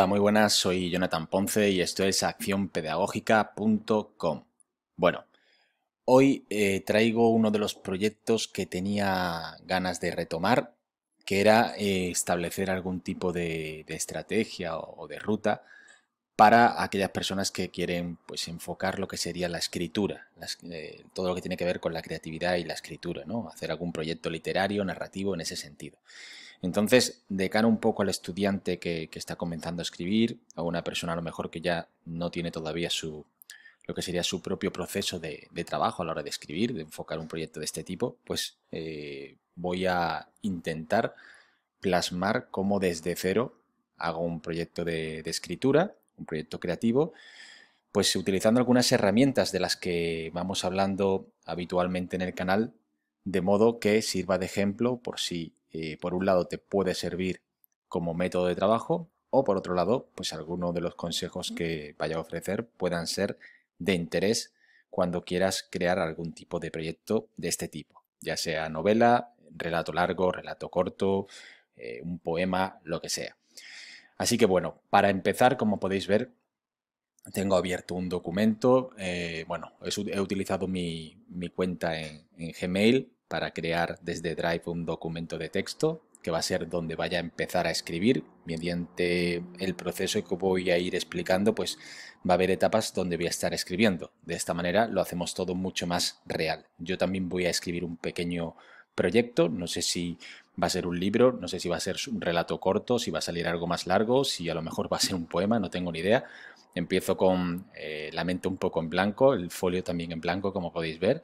Hola, muy buenas, soy Jonathan Ponce y esto es accionpedagógica.com. Bueno, hoy eh, traigo uno de los proyectos que tenía ganas de retomar, que era eh, establecer algún tipo de, estrategia o, de ruta para aquellas personas que quieren pues, enfocar lo que sería la escritura, eh, todo lo que tiene que ver con la creatividad y la escritura, ¿no? Hacer algún proyecto literario, narrativo en ese sentido. Entonces, de cara un poco al estudiante que, está comenzando a escribir, a una persona a lo mejor que ya no tiene todavía su, lo que sería su propio proceso de, trabajo a la hora de escribir, de enfocar un proyecto de este tipo, pues eh, voy a intentar plasmar cómo desde cero hago un proyecto de, de, escritura, un proyecto creativo, pues utilizando algunas herramientas de las que vamos hablando habitualmente en el canal, de modo que sirva de ejemplo por si eh, por un lado te puede servir como método de trabajo o por otro lado, pues algunos de los consejos que vaya a ofrecer puedan ser de interés cuando quieras crear algún tipo de proyecto de este tipo, ya sea novela, relato largo, relato corto, eh, un poema, lo que sea. Así que bueno, para empezar, como podéis ver, tengo abierto un documento. Eh, bueno, he, utilizado mi, cuenta en Gmail para crear desde Drive un documento de texto que va a ser donde vaya a empezar a escribir mediante el proceso que voy a ir explicando, pues va a haber etapas donde voy a estar escribiendo. De esta manera lo hacemos todo mucho más real. Yo también voy a escribir un pequeño proyecto, no sé si va a ser un libro, no sé si va a ser un relato corto, si va a salir algo más largo, si a lo mejor va a ser un poema, no tengo ni idea. Empiezo con eh, la mente un poco en blanco, el folio también en blanco, como podéis ver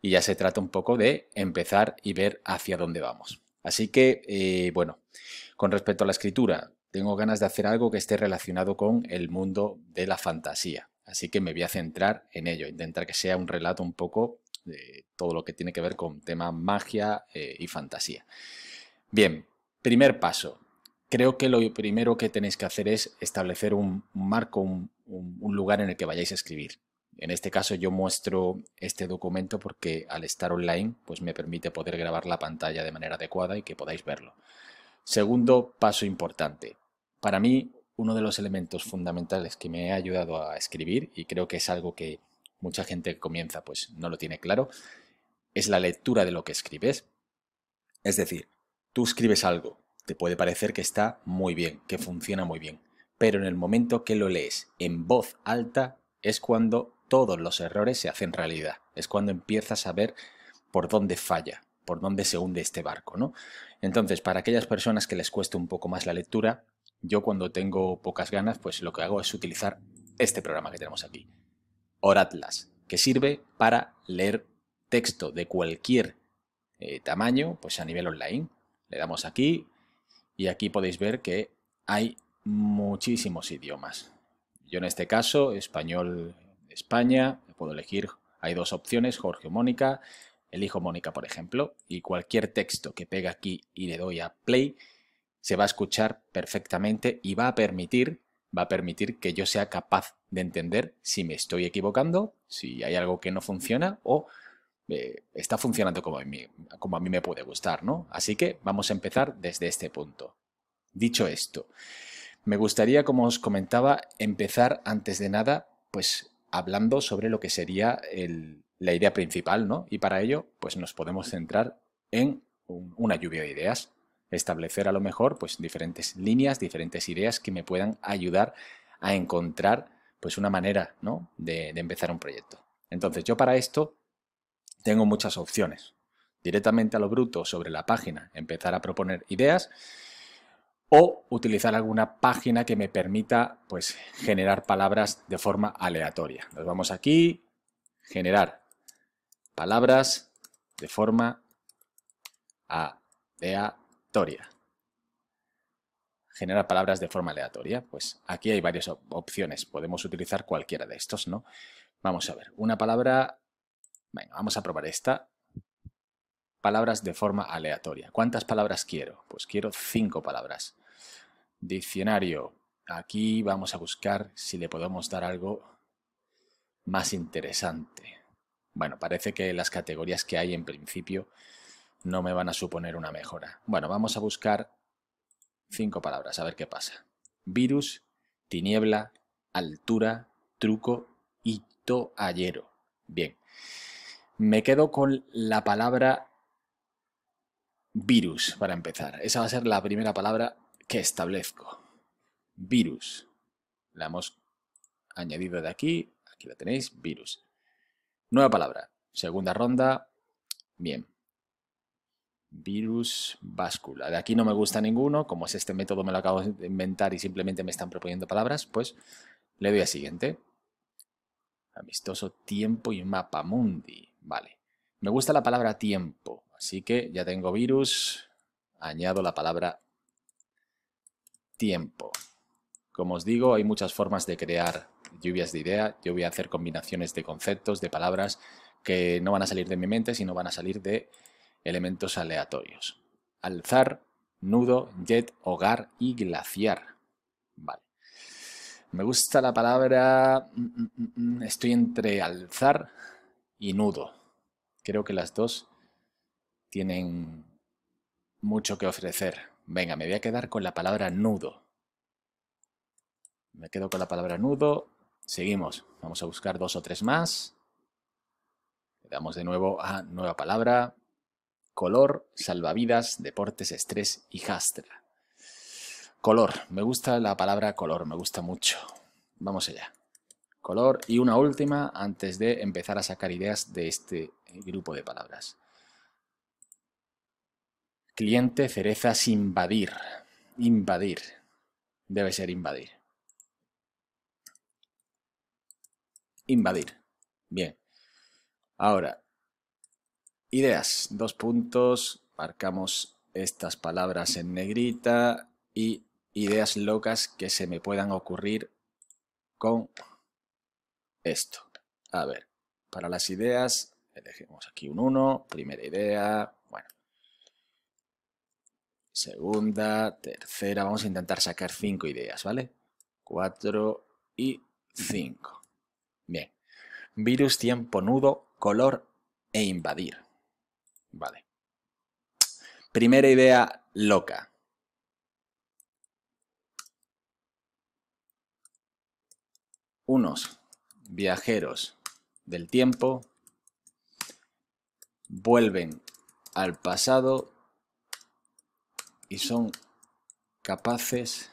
y ya se trata un poco de empezar y ver hacia dónde vamos. Así que, eh, bueno, con respecto a la escritura, tengo ganas de hacer algo que esté relacionado con el mundo de la fantasía. Así que me voy a centrar en ello, intentar que sea un relato un poco de todo lo que tiene que ver con tema magia eh, y fantasía. Bien, primer paso. Creo que lo primero que tenéis que hacer es establecer un marco, un lugar en el que vayáis a escribir. En este caso yo muestro este documento porque al estar online pues me permite poder grabar la pantalla de manera adecuada y que podáis verlo. Segundo paso importante. Para mí uno de los elementos fundamentales que me ha ayudado a escribir y creo que es algo que mucha gente que comienza pues no lo tiene claro es la lectura de lo que escribes. Es decir, tú escribes algo, te puede parecer que está muy bien, que funciona muy bien, pero en el momento que lo lees en voz alta es cuando todos los errores se hacen realidad. Es cuando empiezas a ver por dónde falla, por dónde se hunde este barco, ¿no? Entonces, para aquellas personas que les cueste un poco más la lectura, yo cuando tengo pocas ganas, pues lo que hago es utilizar este programa que tenemos aquí, Oratlas, que sirve para leer texto de cualquier eh, tamaño, pues a nivel online. Le damos aquí y aquí podéis ver que hay muchísimos idiomas. Yo en este caso, español, España, puedo elegir, hay dos opciones, Jorge o Mónica, elijo Mónica, por ejemplo, y cualquier texto que pega aquí y le doy a play, se va a escuchar perfectamente y va a permitir, va a permitir que yo sea capaz de entender si me estoy equivocando, si hay algo que no funciona o eh, está funcionando como a, mí, como a mí me puede gustar, ¿no? Así que vamos a empezar desde este punto. Dicho esto, me gustaría, como os comentaba, empezar antes de nada, pues hablando sobre lo que sería la idea principal, ¿no? Y para ello, pues nos podemos centrar en una lluvia de ideas, establecer a lo mejor, pues diferentes líneas, diferentes ideas que me puedan ayudar a encontrar, pues una manera, ¿no? De, de empezar un proyecto. Entonces, yo para esto tengo muchas opciones. Directamente a lo bruto sobre la página, empezar a proponer ideas o utilizar alguna página que me permita pues, generar palabras de forma aleatoria. Nos vamos aquí, generar palabras de forma aleatoria. Generar palabras de forma aleatoria. Pues aquí hay varias opciones. Podemos utilizar cualquiera de estos, ¿no? Vamos a ver. Una palabra... Venga, vamos a probar esta palabras de forma aleatoria. ¿Cuántas palabras quiero? Pues quiero cinco palabras. Diccionario. Aquí vamos a buscar si le podemos dar algo más interesante. Bueno, parece que las categorías que hay en principio no me van a suponer una mejora. Bueno, vamos a buscar cinco palabras, a ver qué pasa. Virus, tiniebla, altura, truco y toallero. Bien, me quedo con la palabra virus para empezar. Esa va a ser la primera palabra que establezco. Virus. La hemos añadido de aquí. Aquí la tenéis, virus. Nueva palabra. Segunda ronda. Bien. Virus báscula. De aquí no me gusta ninguno. Como es este método, me lo acabo de inventar y simplemente me están proponiendo palabras, pues le doy a siguiente. Amistoso tiempo y mapa mundi. Vale. Me gusta la palabra tiempo. Así que ya tengo virus. Añado la palabra tiempo. Como os digo, hay muchas formas de crear lluvias de idea. Yo voy a hacer combinaciones de conceptos, de palabras que no van a salir de mi mente, sino van a salir de elementos aleatorios. Alzar, nudo, jet, hogar y glaciar. Vale. Me gusta la palabra... Mm, mm, mm, estoy entre alzar y nudo. Creo que las dos tienen mucho que ofrecer. Venga, me voy a quedar con la palabra nudo. Me quedo con la palabra nudo. Seguimos. Vamos a buscar dos o tres más. Le damos de nuevo a nueva palabra. Color, salvavidas, deportes, estrés y jastra. Color. Me gusta la palabra color. Me gusta mucho. Vamos allá. Color. Y una última antes de empezar a sacar ideas de este grupo de palabras. Cliente cerezas invadir. Invadir. Debe ser invadir. Invadir. Bien. Ahora, ideas. Dos puntos. Marcamos estas palabras en negrita y ideas locas que se me puedan ocurrir con esto. A ver, para las ideas, elegimos aquí un 1, primera idea, segunda, tercera. Vamos a intentar sacar cinco ideas, ¿vale? Cuatro y cinco. Bien. Virus, tiempo, nudo, color e invadir. Vale. Primera idea loca. Unos viajeros del tiempo vuelven al pasado y son capaces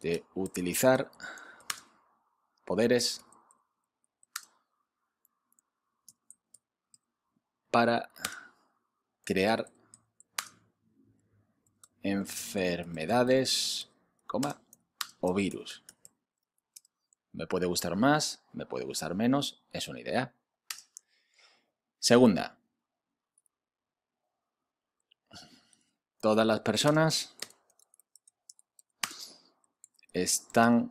de utilizar poderes para crear enfermedades, coma, o virus. Me puede gustar más, me puede gustar menos, es una idea. Segunda, todas las personas están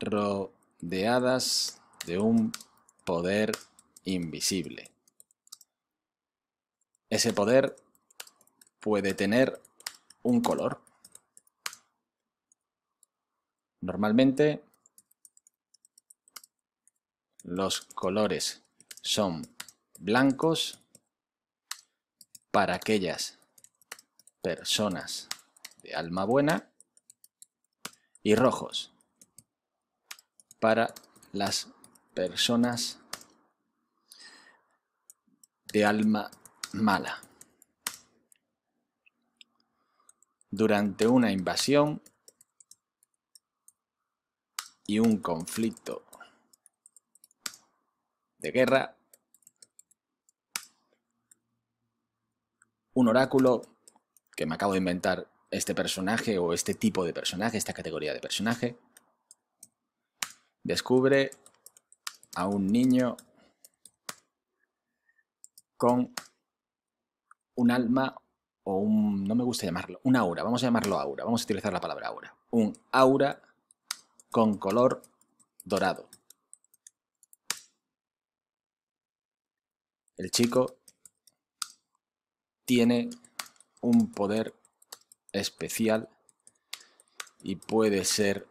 rodeadas de un poder invisible. Ese poder puede tener un color. Normalmente los colores son blancos para aquellas personas de alma buena y rojos para las personas de alma mala. Durante una invasión y un conflicto de guerra, un oráculo que me acabo de inventar este personaje o este tipo de personaje, esta categoría de personaje. Descubre a un niño con un alma o un, no me gusta llamarlo, un aura, vamos a llamarlo aura, vamos a utilizar la palabra aura, un aura con color dorado. El chico tiene un poder especial y puede ser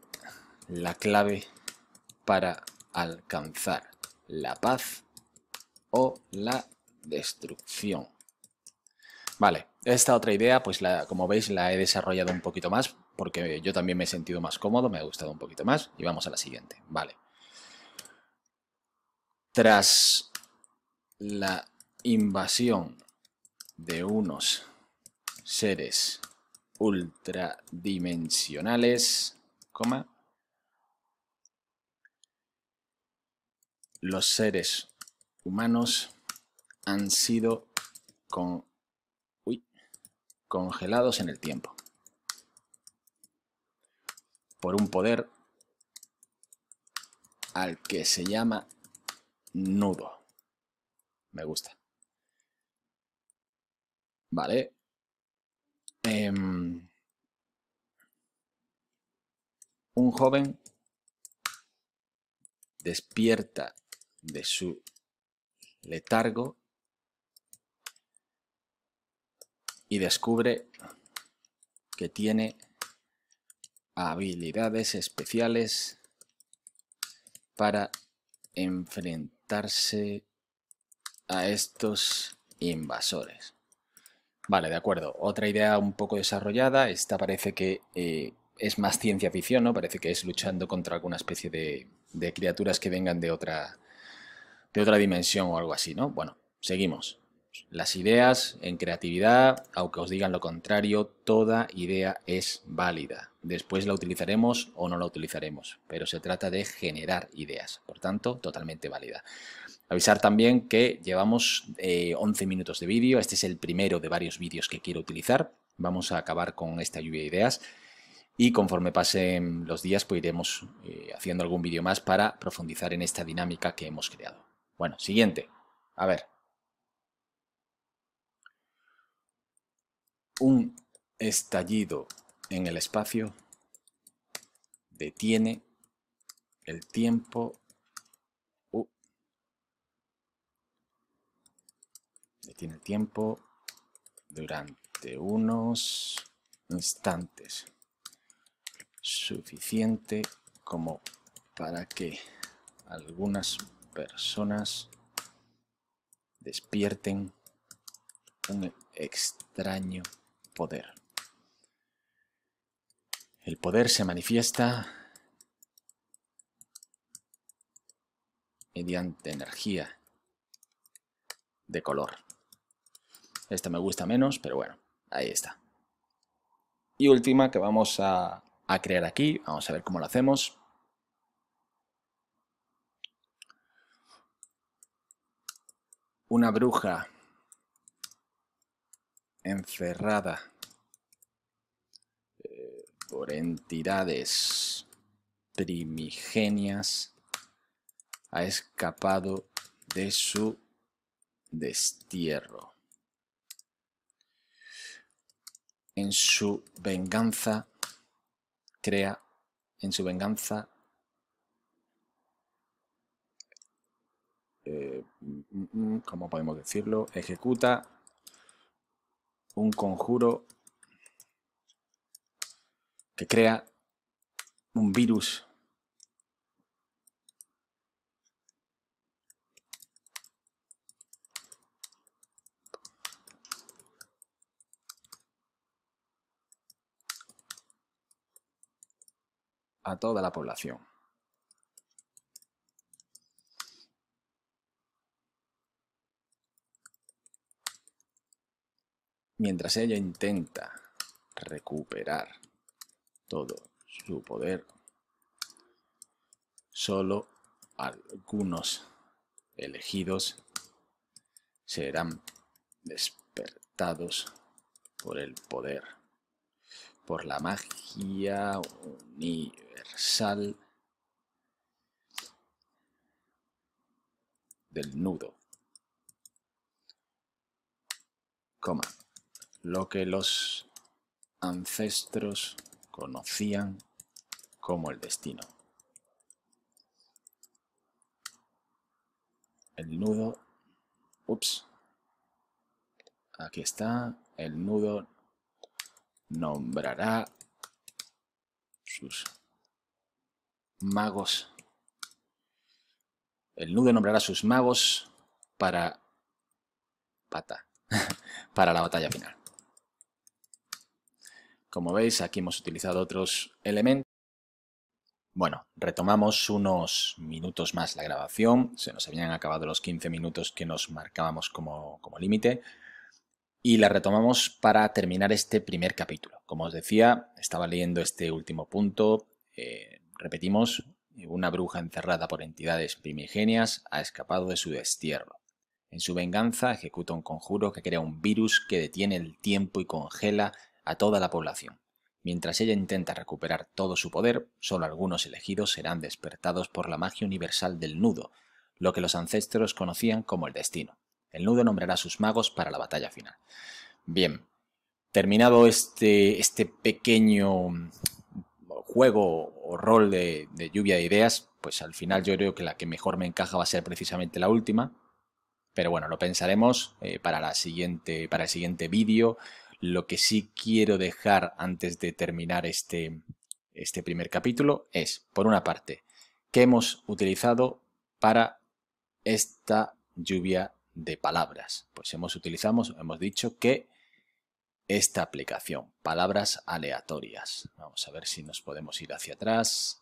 la clave para alcanzar la paz o la destrucción. Vale, esta otra idea, pues la, como veis la he desarrollado un poquito más porque yo también me he sentido más cómodo, me ha gustado un poquito más y vamos a la siguiente. Vale. Tras la invasión de unos seres ultradimensionales, los seres humanos han sido congelados en el tiempo por un poder al que se llama nudo. Me gusta. Vale, Em, un joven despierta de su letargo y descubre que tiene habilidades especiales para enfrentarse a estos invasores. Vale, de acuerdo. Otra idea un poco desarrollada, esta parece que eh, es más ciencia ficción, ¿no? Parece que es luchando contra alguna especie de, de criaturas que vengan de otra, de otra dimensión o algo así, ¿no? Bueno, seguimos. Las ideas en creatividad, aunque os digan lo contrario, toda idea es válida. Después la utilizaremos o no la utilizaremos, pero se trata de generar ideas, por tanto, totalmente válida. Avisar también que llevamos 11 eh, minutos de vídeo, este es el primero de varios vídeos que quiero utilizar, vamos a acabar con esta lluvia de ideas y conforme pasen los días pues iremos eh, haciendo algún vídeo más para profundizar en esta dinámica que hemos creado. Bueno, siguiente, a ver. Un estallido en el espacio detiene el tiempo tiene tiempo durante unos instantes. Suficiente como para que algunas personas despierten un extraño poder. El poder se manifiesta mediante energía de color. Esta me gusta menos, pero bueno, ahí está. Y última que vamos a, crear aquí, vamos a ver cómo lo hacemos. Una bruja encerrada eh, por entidades primigenias ha escapado de su destierro. en su venganza crea, en su venganza como eh, mm, mm, ¿cómo podemos decirlo? Ejecuta un conjuro que crea un virus a toda la población. Mientras ella intenta recuperar todo su poder, solo algunos elegidos serán despertados por el poder por la magia universal del nudo. Lo que los ancestros conocían como el destino. El nudo... Ups. Aquí está. El nudo nombrará sus magos. El Nudo nombrará sus magos para pata, para la batalla final. Como veis, aquí hemos utilizado otros elementos. Bueno, retomamos unos minutos más la grabación. Se nos habían acabado los 15 minutos que nos marcábamos como, como límite y la retomamos para terminar este primer capítulo. Como os decía, estaba leyendo este último punto. Eh, repetimos, una bruja encerrada por entidades primigenias ha escapado de su destierro. En su venganza ejecuta un conjuro que crea un virus que detiene el tiempo y congela a toda la población. Mientras ella intenta recuperar todo su poder, solo algunos elegidos serán despertados por la magia universal del nudo, lo que los ancestros conocían como el destino. El nudo nombrará a sus magos para la batalla final. Bien, terminado este, este pequeño mm, juego o rol de, lluvia de ideas, pues al final yo creo que la que mejor me encaja va a ser precisamente la última. Pero bueno, lo pensaremos eh, para, la siguiente, para el siguiente vídeo. Lo que sí quiero dejar antes de terminar este, este primer capítulo es, por una parte, qué hemos utilizado para esta lluvia de palabras. Pues hemos utilizamos, hemos dicho que esta aplicación, palabras aleatorias. Vamos a ver si nos podemos ir hacia atrás.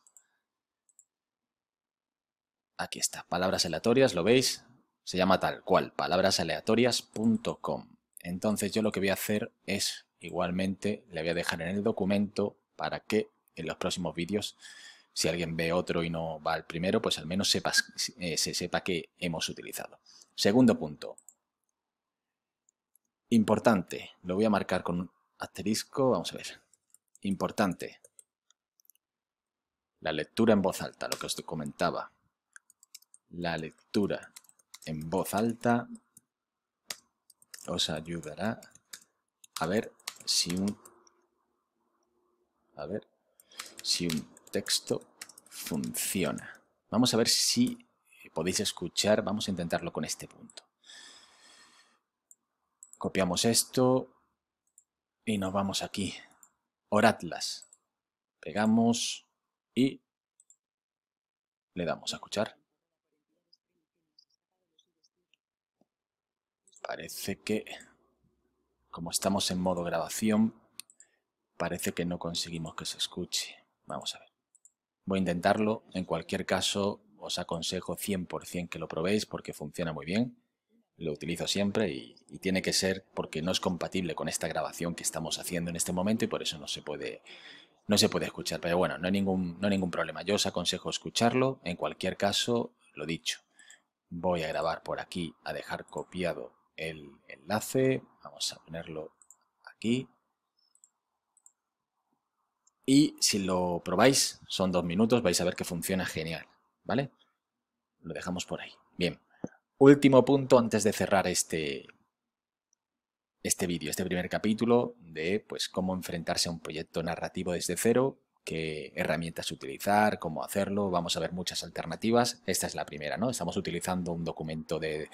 Aquí está, palabras aleatorias, ¿lo veis? Se llama tal cual, palabrasaleatorias.com. Entonces yo lo que voy a hacer es, igualmente, le voy a dejar en el documento para que en los próximos vídeos, si alguien ve otro y no va al primero, pues al menos eh, se sepa que hemos utilizado. Segundo punto. Importante. Lo voy a marcar con un asterisco. Vamos a ver. Importante. La lectura en voz alta, lo que os comentaba. La lectura en voz alta os ayudará a ver si un a ver si un texto funciona. Vamos a ver si podéis escuchar, vamos a intentarlo con este punto. Copiamos esto y nos vamos aquí. Oratlas. Pegamos y le damos a escuchar. Parece que, como estamos en modo grabación, parece que no conseguimos que se escuche. Vamos a ver. Voy a intentarlo. En cualquier caso, os aconsejo 100% que lo probéis porque funciona muy bien. Lo utilizo siempre y, tiene que ser porque no es compatible con esta grabación que estamos haciendo en este momento y por eso no se puede, no se puede escuchar. Pero bueno, no hay, ningún, no hay ningún problema. Yo os aconsejo escucharlo. En cualquier caso, lo dicho. Voy a grabar por aquí, a dejar copiado el enlace. Vamos a ponerlo aquí. Y si lo probáis, son dos minutos, vais a ver que funciona genial. ¿vale? Lo dejamos por ahí. Bien. Último punto antes de cerrar este, este vídeo, este primer capítulo de pues, cómo enfrentarse a un proyecto narrativo desde cero, qué herramientas utilizar, cómo hacerlo. Vamos a ver muchas alternativas. Esta es la primera, ¿no? Estamos utilizando un documento de,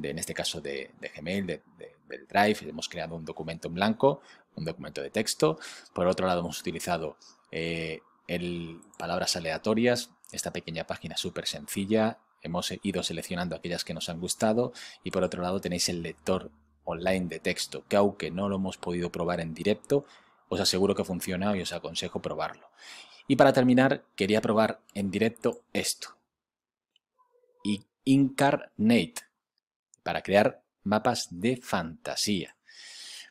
en este caso, de, Gmail, de, del Drive. Hemos creado un documento en blanco, un documento de texto. Por otro lado, hemos utilizado eh, el, palabras aleatorias esta pequeña página súper sencilla. Hemos ido seleccionando aquellas que nos han gustado y por otro lado tenéis el lector online de texto que aunque no lo hemos podido probar en directo, os aseguro que funciona y os aconsejo probarlo. Y para terminar, quería probar en directo esto. Y Incarnate, para crear mapas de fantasía.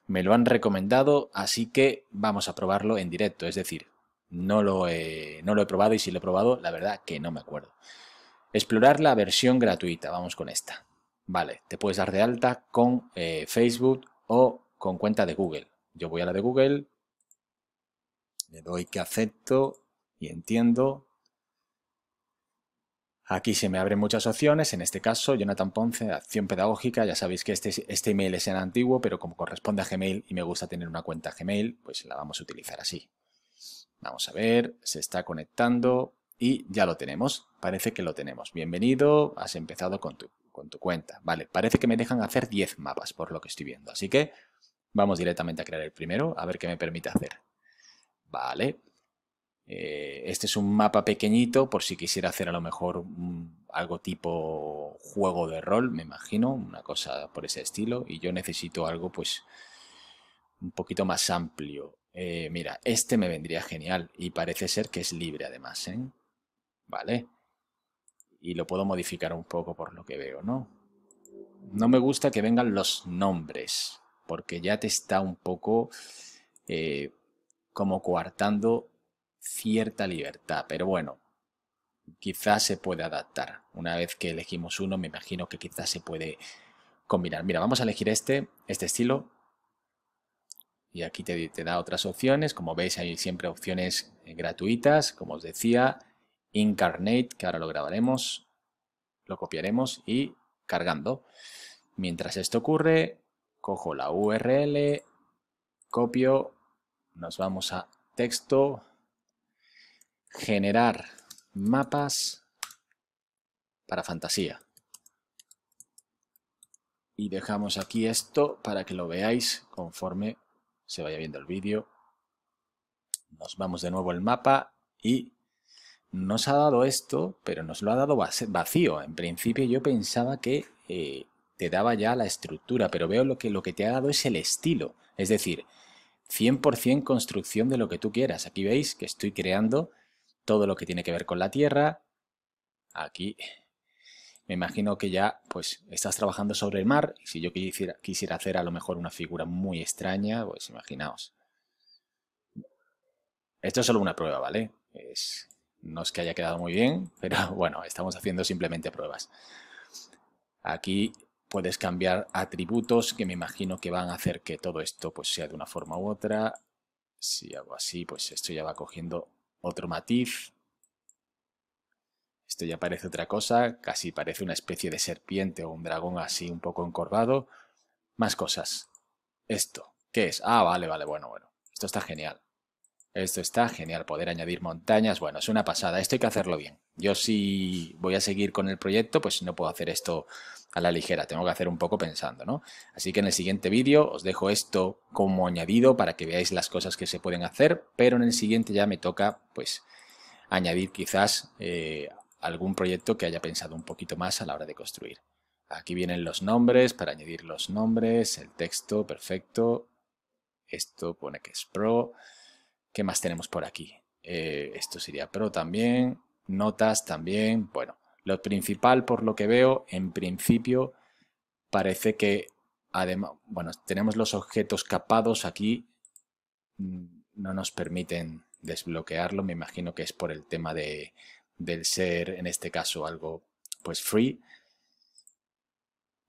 Me lo han recomendado, así que vamos a probarlo en directo, es decir, no lo, he, no lo he probado y si lo he probado, la verdad que no me acuerdo. Explorar la versión gratuita, vamos con esta. Vale, te puedes dar de alta con eh, Facebook o con cuenta de Google. Yo voy a la de Google, le doy que acepto y entiendo. Aquí se me abren muchas opciones, en este caso Jonathan Ponce, Acción Pedagógica, ya sabéis que este, este email es en antiguo, pero como corresponde a Gmail y me gusta tener una cuenta Gmail, pues la vamos a utilizar así. Vamos a ver, se está conectando y ya lo tenemos. Parece que lo tenemos. Bienvenido, has empezado con tu, cuenta. Vale, parece que me dejan hacer 10 mapas por lo que estoy viendo. Así que vamos directamente a crear el primero, a ver qué me permite hacer. Vale. Eh, este es un mapa pequeñito por si quisiera hacer a lo mejor mm, algo tipo juego de rol, me imagino, una cosa por ese estilo. Y yo necesito algo pues un poquito más amplio. Eh, mira, este me vendría genial y parece ser que es libre además, ¿eh? ¿Vale? Y lo puedo modificar un poco por lo que veo, ¿no? No me gusta que vengan los nombres, porque ya te está un poco eh, como coartando cierta libertad, pero bueno, quizás se puede adaptar. Una vez que elegimos uno, me imagino que quizás se puede combinar. Mira, vamos a elegir este, este estilo, y aquí te, da otras opciones. Como veis, hay siempre opciones eh, gratuitas, como os decía. Incarnate, que ahora lo grabaremos, lo copiaremos y cargando. Mientras esto ocurre, cojo la URL, copio, nos vamos a texto, generar mapas para fantasía. Y dejamos aquí esto para que lo veáis conforme se vaya viendo el vídeo. Nos vamos de nuevo al mapa y nos ha dado esto, pero nos lo ha dado vacío. En principio yo pensaba que eh, te daba ya la estructura, pero veo lo que, lo que te ha dado es el estilo. Es decir, 100% construcción de lo que tú quieras. Aquí veis que estoy creando todo lo que tiene que ver con la tierra. Aquí me imagino que ya pues estás trabajando sobre el mar si yo quisiera, quisiera hacer a lo mejor una figura muy extraña, pues imaginaos. Esto es solo una prueba, ¿vale? no es que haya quedado muy bien, pero bueno, estamos haciendo simplemente pruebas. Aquí puedes cambiar atributos que me imagino que van a hacer que todo esto pues sea de una forma u otra. Si hago así, pues esto ya va cogiendo otro matiz. Esto ya parece otra cosa, casi parece una especie de serpiente o un dragón así un poco encorvado. Más cosas. Esto. ¿Qué es? Ah, vale, vale, bueno, bueno. Esto está genial. Esto está genial, poder añadir montañas. Bueno, es una pasada, esto hay que hacerlo bien. Yo si voy a seguir con el proyecto, pues no puedo hacer esto a la ligera, tengo que hacer un poco pensando, ¿no? Así que en el siguiente vídeo os dejo esto como añadido para que veáis las cosas que se pueden hacer, pero en el siguiente ya me toca, pues, añadir quizás eh, algún proyecto que haya pensado un poquito más a la hora de construir. Aquí vienen los nombres, para añadir los nombres, el texto, perfecto. Esto pone que es pro. ¿Qué más tenemos por aquí? Eh, esto sería pro también, notas también. Bueno, lo principal por lo que veo, en principio, parece que además, bueno, tenemos los objetos capados aquí, mm, no nos permiten desbloquearlo, me imagino que es por el tema de, del ser, en este caso, algo pues free.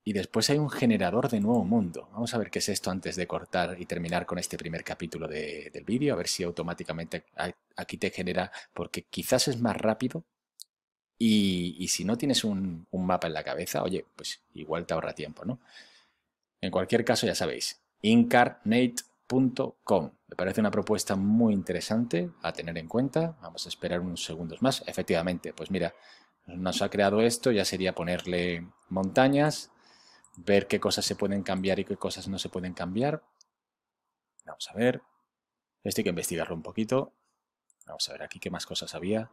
Y después hay un generador de nuevo mundo. Vamos a ver qué es esto antes de cortar y terminar con este primer capítulo del vídeo, a ver si automáticamente aquí te genera, porque quizás es más rápido y, si no tienes un, un, mapa en la cabeza, oye, pues igual te ahorra tiempo, ¿no? En cualquier caso, ya sabéis, incarnate Com. Me parece una propuesta muy interesante a tener en cuenta. Vamos a esperar unos segundos más. Efectivamente, pues mira, nos ha creado esto. Ya sería ponerle montañas, ver qué cosas se pueden cambiar y qué cosas no se pueden cambiar. Vamos a ver. Esto hay que investigarlo un poquito. Vamos a ver aquí qué más cosas había.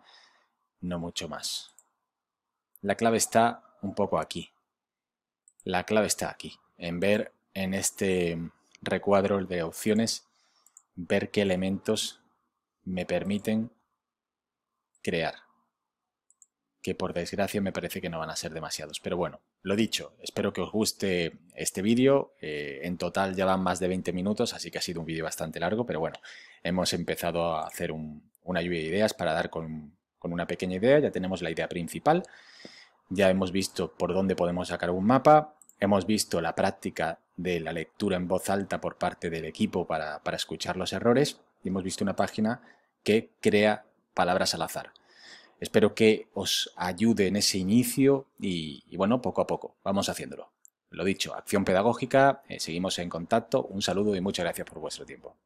No mucho más. La clave está un poco aquí. La clave está aquí, en ver en este recuadro de opciones, ver qué elementos me permiten crear. Que por desgracia me parece que no van a ser demasiados. Pero bueno, lo dicho, espero que os guste este vídeo. Eh, en total ya van más de 20 minutos, así que ha sido un vídeo bastante largo. Pero bueno, hemos empezado a hacer una lluvia de ideas para dar con, con una pequeña idea. Ya tenemos la idea principal. Ya hemos visto por dónde podemos sacar un mapa Hemos visto la práctica de la lectura en voz alta por parte del equipo para, escuchar los errores y hemos visto una página que crea palabras al azar. Espero que os ayude en ese inicio y, bueno, poco a poco, vamos haciéndolo. Lo dicho, acción pedagógica, eh, seguimos en contacto, un saludo y muchas gracias por vuestro tiempo.